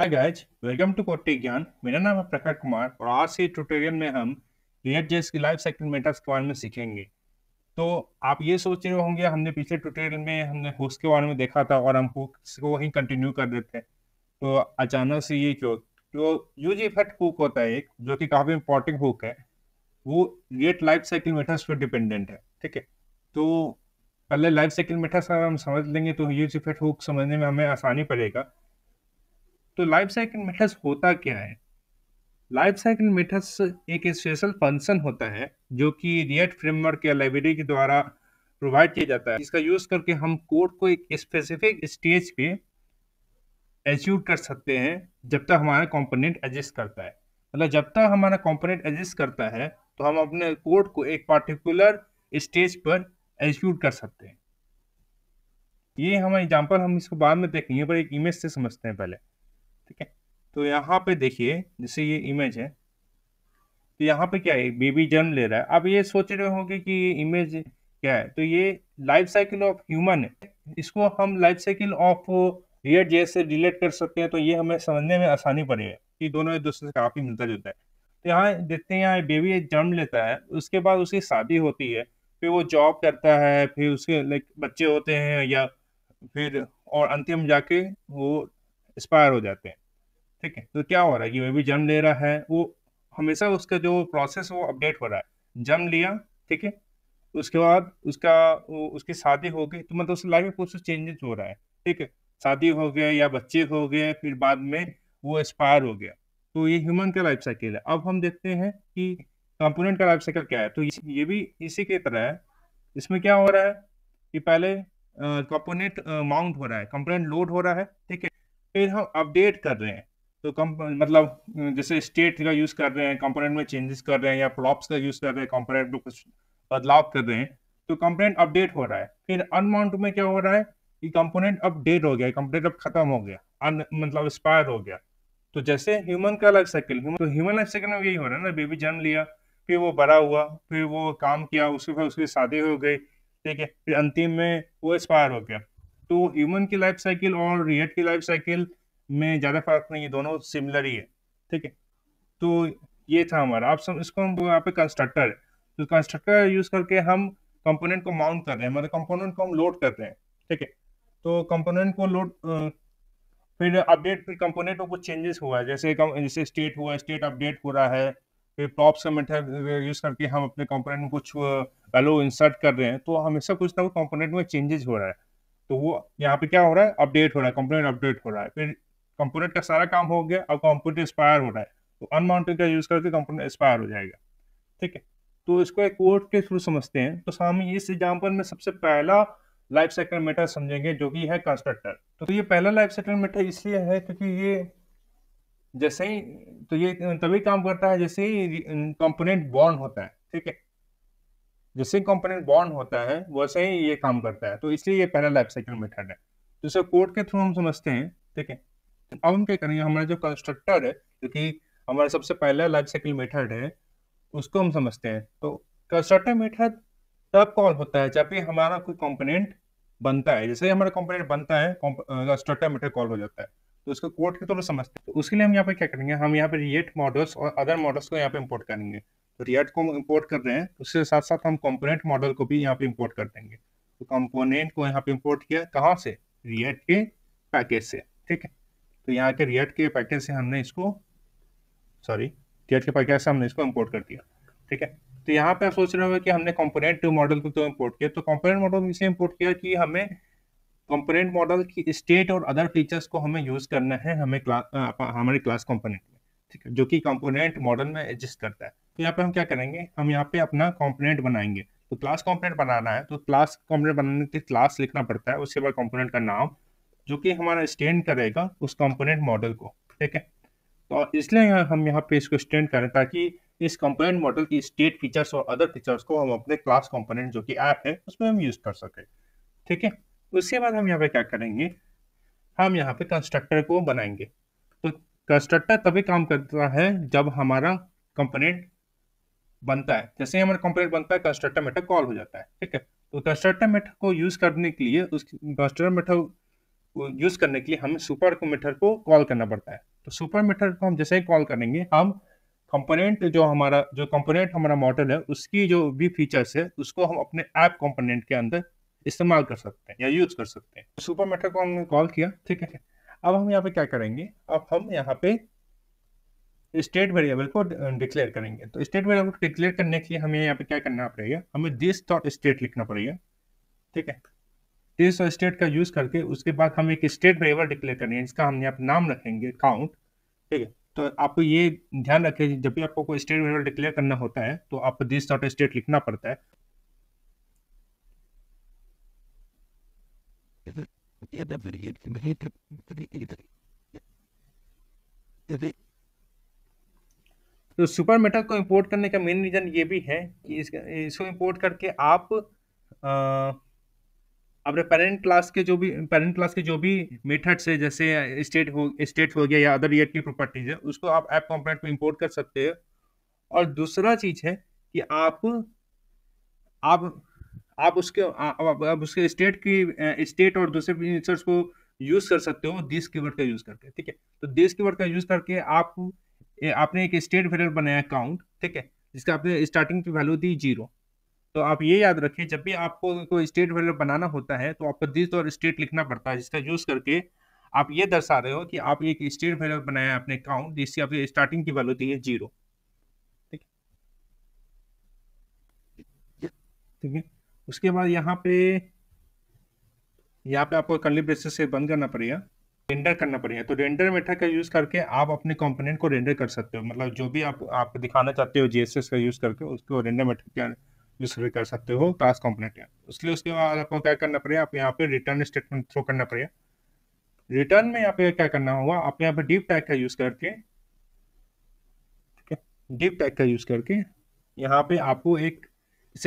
hi guys welcome to कोटे ज्ञान मेरा नाम है प्रकट कुमार और आज के ट्यूटोरियल में हम रिएक्ट जेस की लाइफ साइकिल मेटर्स के बारे में सीखेंगे तो आप ये सोच रहे होंगे हमने पिछले ट्यूटोरियल में हमने हुक्स के बारे में देखा था और हम हुक्स को वहीं कंटिन्यू कर देते हैं तो अचानक से ये क्यों तो यूज इफेक्ट हुक होता है एक जो कि काफ़ी इंपॉर्टेंट हुक है वो रिएक्ट लाइफ साइकिल मेटर्स पर डिपेंडेंट है ठीक है तो पहले लाइफ साइकिल मेटर्स अगर हम समझ लेंगे तो यूज इफेक्ट हुक समझने में हमें आसानी पड़ेगा तो लाइफ साइकिल मेथड्स होता क्या है लाइफ साइकिल मेथड्स एक स्पेशल फंक्शन होता है जो कि रियट फ्रेमवर्क या लाइब्रेरी के द्वारा प्रोवाइड किया जाता है इसका यूज करके हम कोड को एक स्पेसिफिक स्टेज पे एचीव कर सकते हैं जब तक हमारा कंपोनेंट एडजस्ट करता है मतलब जब तक हमारा कंपोनेंट एडजस्ट करता है तो हम अपने कोड को एक पार्टिकुलर स्टेज पर एग्जीक्यूट कर सकते हैं ये हम एग्जाम्पल हम इसको बाद में देखेंगे पर एक इमेज से समझते हैं पहले ठीक है तो यहाँ पे देखिए जैसे ये इमेज है तो यहाँ पे क्या है बेबी जन्म ले रहा है अब ये सोच रहे होंगे कि ये इमेज क्या है तो ये लाइफ साइकिल ऑफ ह्यूमन है इसको हम लाइफ साइकिल ऑफ रियर जेस से रिलेट कर सकते हैं तो ये हमें समझने में आसानी पड़ेगा कि दोनों एक दूसरे से काफ़ी मिलता जुलता है तो यहाँ देखते हैं यहाँ बेबी जन्म लेता है उसके बाद उसकी शादी होती है फिर वो जॉब करता है फिर उसके लाइक बच्चे होते हैं या फिर और अंतिम जाके वो एक्सपायर हो जाते हैं ठीक है तो क्या हो रहा है कि भी जन्म ले रहा है वो हमेशा उसका जो प्रोसेस वो अपडेट हो रहा है जन्म लिया ठीक है उसके बाद उसका उसकी शादी हो गई तो मतलब उस लाइफ में कुछ चेंजेस हो रहा है ठीक है शादी हो गया या बच्चे हो गए फिर बाद में वो एक्सपायर हो गया तो ये ह्यूमन का लाइफ साइकिल है अब हम देखते हैं कि कंपोनेंट का लाइफ साइकिल क्या है तो ये भी इसी की तरह है इसमें क्या हो रहा है कि पहले कंपोनेंट माउंट हो रहा है कंपोनेंट लोड हो रहा है ठीक है फिर हम अपडेट कर रहे हैं तो कम मतलब जैसे स्टेट का यूज़ कर रहे हैं कंपोनेंट में चेंजेस कर रहे हैं या प्रॉप्स का यूज़ कर रहे हैं कंपोनेंट में कुछ बदलाव कर रहे हैं तो कंपोनेंट अपडेट हो रहा है फिर अनमाउंट में क्या हो रहा है कि कंपोनेंट अपडेट हो गया कंपोनेंट अब खत्म हो गया अन मतलब एक्सपायर हो गया तो जैसे ह्यूमन का लाइफ साइकिल तो ह्यूमन लाइफ साइकिल में यही हो रहा है ना बेबी जन्म लिया फिर वो बड़ा हुआ फिर वो काम किया उसके बाद उसकी शादी हो गई ठीक है फिर अंतिम में वो एक्सपायर हो गया तो ह्यूमन की लाइफ साइकिल और रियट की लाइफ साइकिल में ज़्यादा फर्क नहीं है दोनों सिमिलर ही है ठीक है तो ये था हमारा आप सब इसको हम यहाँ पे कंस्ट्रक्टर है तो कंस्ट्रक्टर यूज करके हम कंपोनेंट को माउंट कर रहे हैं मतलब कंपोनेंट को हम लोड करते हैं ठीक है तो कंपोनेंट को लोड फिर अपडेट फिर कंपोनेंट में कुछ चेंजेस हुआ है जैसे जैसे स्टेट हुआ स्टेट अपडेट हो रहा है फिर प्रॉप्स का मेथड यूज करके हम अपने कंपोनेंट में कुछ वैल्यू इंसर्ट कर रहे हैं तो हमेशा कुछ ना कुछ कंपोनेंट में चेंजेस हो रहा है तो वो यहाँ पे क्या हो रहा है अपडेट हो रहा है कंपोनेंट अपडेट हो रहा है फिर कंपोनेंट का सारा काम हो गया और कंपोनेंट एक्सपायर हो रहा है तो अनमाउंटेड का यूज़ करके कंपोनेंट एक्सपायर हो जाएगा ठीक है तो इसको एक कोर्ट के थ्रू समझते हैं तो स्वामी इस एग्जाम्पल में सबसे पहला लाइफ साइकिल मेटर समझेंगे जो कि है कंस्ट्रक्टर तो ये पहला लाइफ साइकिल मेटर इसलिए है क्योंकि ये जैसे ही तो ये तभी काम करता है जैसे ही कंपोनेंट बॉर्न होता है ठीक है जिससे कंपोनेंट बॉन्ड होता है वैसे ही ये काम करता है तो इसलिए ये पहला लाइफ साइकिल मेथड है तो इसे कोड के थ्रू हम समझते हैं ठीक है अब हम क्या करेंगे हमारा जो कंस्ट्रक्टर है क्योंकि हमारा सबसे पहला लाइफ साइकिल मेथड है उसको हम समझते हैं तो कंस्ट्रक्टर मेथड तब कॉल होता है जब भी हमारा कोई कंपोनेंट बनता है जैसे हमारा कंपोनेंट बनता है कंस्ट्रक्टर मेथड कॉल हो जाता है तो उसको कोड के तौर पर समझते हैं तो उसके लिए हम यहाँ पे क्या करेंगे हम यहाँ पे रिएट मॉडल्स और अदर मॉडल्स को यहाँ पे इम्पोर्ट करेंगे तो को हम इम्पोर्ट कर रहे हैं उसके साथ साथ हम कॉम्पोनेंट मॉडल को भी यहाँ पे इम्पोर्ट कर देंगे तो कॉम्पोनेंट को यहाँ पे इम्पोर्ट किया कहाँ से रिएक्ट के पैकेज से ठीक है तो यहाँ के रिएक्ट के पैकेज से हमने इसको सॉरी रिएक्ट के पैकेज से हमने इसको इम्पोर्ट कर दिया ठीक है तो यहाँ पे आप सोच रहे हो कि हमने कॉम्पोनेंट मॉडल को क्यों इम्पोर्ट किया तो कॉम्पोनेंट मॉडल इसे इम्पोर्ट किया कि हमें कंपोनेंट मॉडल की स्टेट और अदर फीचर्स को हमें यूज़ करना है हमें क्लास हमारे क्लास कंपोनेंट में ठीक है जो कि कंपोनेंट मॉडल में एडजस्ट करता है तो यहाँ पे हम क्या करेंगे हम यहाँ पे अपना कॉम्पोनेंट बनाएंगे तो क्लास कॉम्पोनेंट बनाना है तो क्लास कॉम्पोनेंट बनाने के क्लास लिखना पड़ता है उसके बाद कॉम्पोनेंट का नाम जो कि हमारा स्टैंड करेगा उस कॉम्पोनेंट मॉडल को ठीक है तो इसलिए हम यहाँ पे इसको स्टैंड करें ताकि इस कॉम्पोनेंट मॉडल की स्टेट फीचर्स और अदर फीचर्स को हम अपने क्लास कॉम्पोनेंट जो कि ऐप है उसमें हम यूज़ कर सकें ठीक है उसके बाद हम यहाँ पे क्या करेंगे हम यहाँ पे कंस्ट्रक्टर को बनाएंगे तो कंस्ट्रक्टर तभी काम करता है जब हमारा कंपोनेंट बनता है जैसे ही हमारा कंप्लेंट बनता है कंस्ट्रक्टर मेथड कॉल हो जाता है ठीक है तो कंस्ट्रक्टर मेथड को यूज करने के लिए उस कंस्ट्रक्टर मेथड को यूज करने के लिए हमें सुपर मेथड को कॉल करना पड़ता है तो सुपर मेथड को हम जैसे ही कॉल करेंगे हम कंपोनेंट जो हमारा जो कंपोनेंट हमारा मॉडल है उसकी जो भी फीचर्स है उसको हम अपने ऐप कंपोनेंट के अंदर इस्तेमाल कर सकते हैं या यूज कर सकते हैं सुपर तो मेथड को हमने कॉल किया ठीक है अब हम यहाँ पे क्या करेंगे अब हम यहाँ पे स्टेट वेरिएबल को डिक्लेयर करेंगे तो स्टेट वेरिएबल को डिक्लेयर करने के लिए हमें यहाँ पे क्या करना पड़ेगा हमें दिस डॉट स्टेट लिखना पड़ेगा ठीक है दिस और स्टेट का यूज करके उसके बाद हम एक स्टेट वेरिएबल डिक्लेयर करेंगे जिसका हम यहाँ नाम रखेंगे काउंट ठीक है तो आपको ये ध्यान रखें जब भी आपको कोई स्टेट वेरिएबल डिक्लेयर करना होता है तो आपको दिस डॉट स्टेट लिखना पड़ता है तो सुपर मेटा को इंपोर्ट करने का मेन रीज़न ये भी है कि इस, इसको इंपोर्ट करके आप अपने पेरेंट क्लास के जो भी पेरेंट क्लास के जो भी मेथड्स है जैसे स्टेट हो स्टेट हो गया या अदर ईयर की प्रॉपर्टीज है उसको आप ऐप कॉम्पोनेंट में इंपोर्ट कर सकते हो और दूसरा चीज़ है कि आप आप आप उसके आप, आप उसके स्टेट की स्टेट और दूसरे फीचर्स को यूज़ कर सकते हो दिस कीवर्ड का यूज़ करके ठीक है तो दिस कीवर्ड का यूज़ करके आप आपने एक स्टेट वेरियबल बनाया काउंट ठीक है जिसका आपने स्टार्टिंग पे वैल्यू दी जीरो तो आप ये याद रखिए जब भी आपको कोई स्टेट वेरियबल बनाना होता है तो आपको दिस और स्टेट लिखना पड़ता है जिसका यूज़ करके आप ये दर्शा रहे हो कि आप एक स्टेट वेरियबल बनाया है अपने काउंट जिसकी आपने स्टार्टिंग की वैल्यू दी है जीरो ठीक है ठीक है उसके बाद यहाँ पे यहाँ पे आपको कर्ली ब्रेसेस से बंद करना पड़ेगा रेंडर करना पड़ेगा तो रेंडर मेथड का यूज़ करके आप अपने कंपोनेंट को रेंडर कर सकते हो मतलब जो भी आप आप दिखाना चाहते हो जीएसएस का यूज़ करके उसको रेंडर मेथड के यूज़ कर सकते हो टास्क कंपोनेंट उसके इसलिए उसके बाद आपको क्या करना पड़ेगा आप यहाँ पे रिटर्न स्टेटमेंट थ्रो करना पड़ेगा रिटर्न में यहाँ पे क्या करना होगा आप यहाँ पे डीप टैग का यूज़ करके डीप टैग का यूज़ करके यहाँ पे आपको एक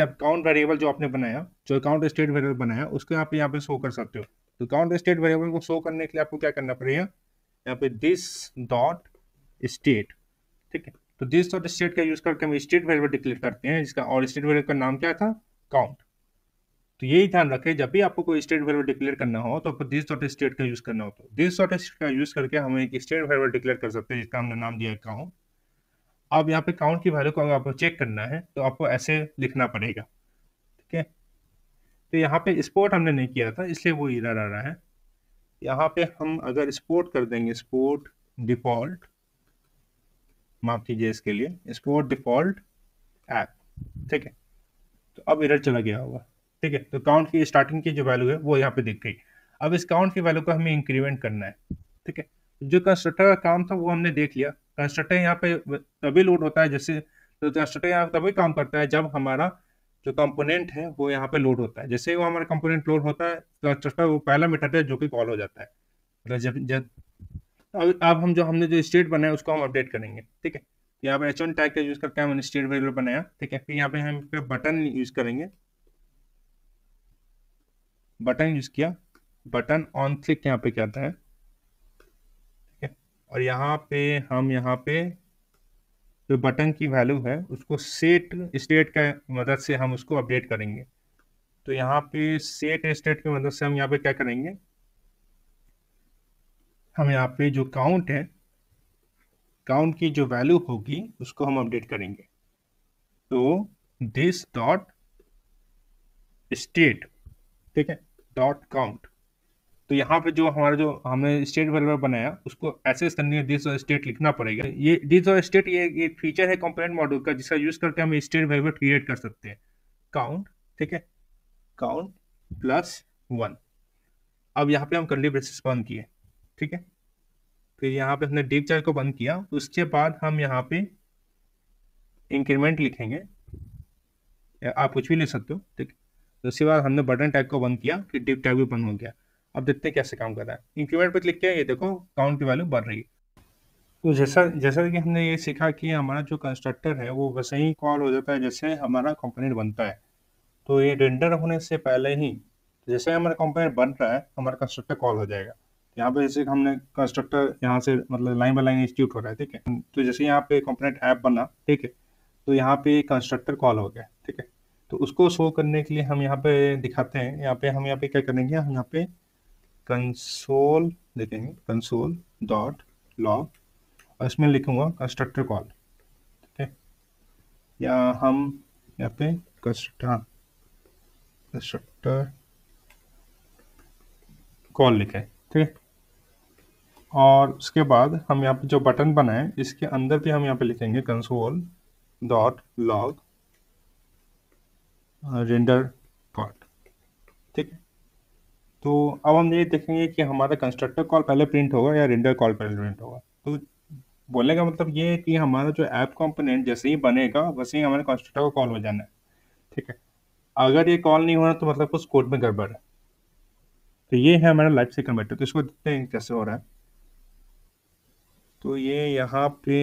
अकाउंट वेरिएबल जो आपने बनाया जो अकाउंट स्टेट वेरिएबल बनाया उसको आप यहाँ पे शो कर सकते हो तो काउंट स्टेट वेरिएबल को शो करने के लिए आपको क्या करना पड़ेगा यहाँ पे दिस डॉट स्टेट ठीक है तो दिस डॉट स्टेट का यूज करके हम स्टेट वेरिएबल डिक्लेयर करते हैं जिसका और स्टेट वेरिएबल का नाम क्या था काउंट तो यही ध्यान रखें जब भी आपको कोई स्टेट वेरिएबल डिक्लेयर करना हो तो आपको दिस डॉट स्टेट का यूज करना हो तो दिस डॉट स्टेट का यूज करके हम एक स्टेट वेरिएबल डिक्लेयर कर सकते हैं जिसका हमने नाम दिया है काउंट अब यहाँ पे काउंट की वैल्यू को अगर आपको चेक करना है तो आपको ऐसे लिखना पड़ेगा तो यहाँ पे स्पोर्ट हमने नहीं किया था इसलिए वो इरर आ रहा है यहाँ पे हम अगर स्पोर्ट कर देंगे स्पोर्ट डिफॉल्ट माफ कीजिए इसके लिए स्पोर्ट डिफॉल्ट ऐप ठीक है तो अब इरर चला गया होगा ठीक है तो काउंट की स्टार्टिंग की जो वैल्यू है वो यहाँ पे दिख गई अब इस काउंट की वैल्यू को हमें इंक्रीमेंट करना है ठीक है जो कंस्ट्रक्टर का काम था वो हमने देख लिया कंस्ट्रक्टर यहाँ पे तभी लोड होता है जैसे तो कंस्ट्रक्टर यहाँ तभी काम करता है जब हमारा जो कंपोनेंट है वो यहाँ पे लोड होता है जैसे वो हमारा कंपोनेंट लोड होता है तो उसका अच्छा वो पहला मीटर है जो कि कॉल हो जाता है मतलब जब जब अब अब हम जो हमने जो स्टेट बनाया उसको हम अपडेट करेंगे ठीक है यहाँ पे एच वन टैग का यूज़ करके हमने स्टेट वेरिएबल बनाया ठीक है फिर यहाँ पे हम बटन यूज़ करेंगे बटन यूज़ किया बटन ऑन क्लिक यहाँ पे क्या है ठीक है और यहाँ पे हम यहाँ पे जो बटन की वैल्यू है उसको सेट स्टेट का मदद से हम उसको अपडेट करेंगे तो यहाँ पे सेट स्टेट की मदद से हम यहाँ पे क्या करेंगे हम यहाँ पे जो काउंट है काउंट की जो वैल्यू होगी उसको हम अपडेट करेंगे तो दिस डॉट स्टेट ठीक है डॉट काउंट तो यहाँ पे जो हमारा जो हमने स्टेट वेरिएबल बनाया उसको एक्सेस करने के डिज और स्टेट लिखना पड़ेगा ये डिस और स्टेट ये एक फीचर है कंपोनेंट मॉड्यूल का जिसका यूज करके हम स्टेट वेरिएबल क्रिएट कर सकते हैं काउंट ठीक है काउंट प्लस वन अब यहाँ पे हम कर्ली ब्रेसेस बंद किए ठीक है फिर यहाँ पे हमने डीप चार्ज को बंद किया उसके बाद हम यहाँ पे इंक्रीमेंट लिखेंगे आप कुछ भी ले सकते हो ठीक है तो उसके बाद हमने बटन टैग को बंद किया फिर डिप टैग भी बंद हो गया अब देखते हैं कैसे काम कर रहा है इंक्रीमेंट पर क्लिक किया ये देखो काउंट की वैल्यू बढ़ रही है तो जैसा जैसा कि हमने ये सीखा कि हमारा जो कंस्ट्रक्टर है वो वैसे ही कॉल हो जाता है जैसे हमारा कंपोनेंट बनता है तो ये रेंडर होने से पहले ही जैसे हमारा कंपोनेंट बन रहा है हमारा कंस्ट्रक्टर कॉल हो जाएगा यहाँ पे जैसे हमने कंस्ट्रक्टर यहाँ से मतलब लाइन बाय लाइन इंस्टीट्यूट हो रहा है ठीक है तो जैसे यहाँ पे कंपोनेंट ऐप बना ठीक है तो यहाँ पे कंस्ट्रक्टर कॉल हो गया ठीक है तो उसको शो करने के लिए हम यहाँ पे दिखाते हैं यहाँ पे हम यहाँ पे क्या करेंगे हम यहाँ पे कंसोल देखेंगे कंसोल डॉट लॉग और इसमें लिखूंगा कंस्ट्रक्टर कॉल ठीक है या हम यहाँ पे कंस्ट्रक्टर कंस्ट्रक्टर कॉल लिखे ठीक है और उसके बाद हम यहाँ पे जो बटन बनाए इसके अंदर भी हम यहाँ पे लिखेंगे console dot log render called ठीक है तो अब हम ये देखेंगे कि हमारा कंस्ट्रक्टर कॉल पहले प्रिंट होगा या रेंडर कॉल पहले प्रिंट होगा तो बोलने का मतलब ये है कि हमारा जो ऐप कंपोनेंट जैसे ही बनेगा वैसे ही हमारे कंस्ट्रक्टर को कॉल हो जाना है ठीक है अगर ये कॉल नहीं हो रहा तो मतलब कुछ कोड में गड़बड़ है तो ये है हमारा लाइफ से कन्वर्टर तो इसको देखते हैं कैसे हो रहा है तो ये यहाँ पे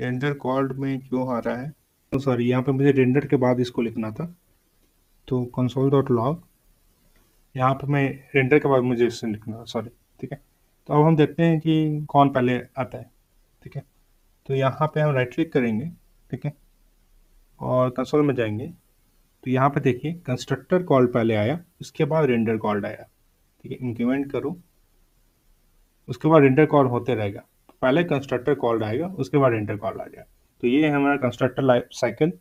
रेंडर कॉल में क्यों आ रहा है तो सॉरी यहाँ पे मुझे रेंडर के बाद इसको लिखना था तो कंसोल डॉट लॉग यहाँ पर मैं रेंडर के बाद मुझे इससे लिखना सॉरी ठीक है तो अब हम देखते हैं कि कौन पहले आता है ठीक है तो यहाँ पे हम राइट क्लिक करेंगे ठीक है और कंसोल में जाएंगे तो यहाँ पे देखिए कंस्ट्रक्टर कॉल पहले आया उसके बाद रेंडर कॉल आया ठीक है इंक्रीमेंट करो उसके बाद रेंडर कॉल होते रहेगा तो पहले कंस्ट्रक्टर कॉल आएगा उसके बाद रेंडर कॉल आ जाएगा तो ये है हमारा कंस्ट्रक्टर लाइफ साइकिल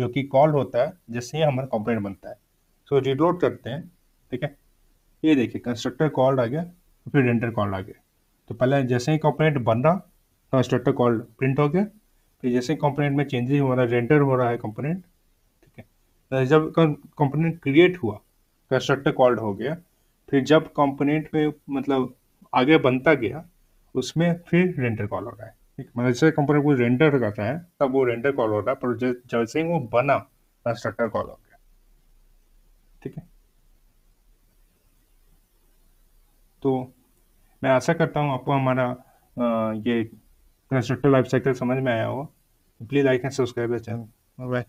जो कि कॉल होता है जिससे हमारा कंप्लेंट बनता है सो so, रिलोड करते हैं ठीक है ये देखिए कंस्ट्रक्टर कॉल्ड आ गया फिर रेंटर कॉल्ड आ गया तो पहले जैसे ही कंपोनेंट बन रहा कंस्ट्रक्टर कॉल्ड प्रिंट हो गया फिर जैसे ही कंपोनेंट में चेंजेस हो रहा रेंटर हो रहा है कंपोनेंट ठीक है तो जब कंपोनेंट क्रिएट हुआ कंस्ट्रक्टर कॉल्ड हो गया फिर जब कंपोनेंट में मतलब आगे बनता गया उसमें फिर रेंटर कॉल हो रहा है ठीक मतलब जैसे कंपोनेंट को रेंटर करता है तब वो रेंटर कॉल हो रहा है पर जैसे ही वो बना कंस्ट्रक्टर कॉल हो गया ठीक है तो मैं आशा करता हूँ आपको हमारा ये कंस्ट्रक्टिव लाइफ साइकिल समझ में आया होगा please like and subscribe the channel bye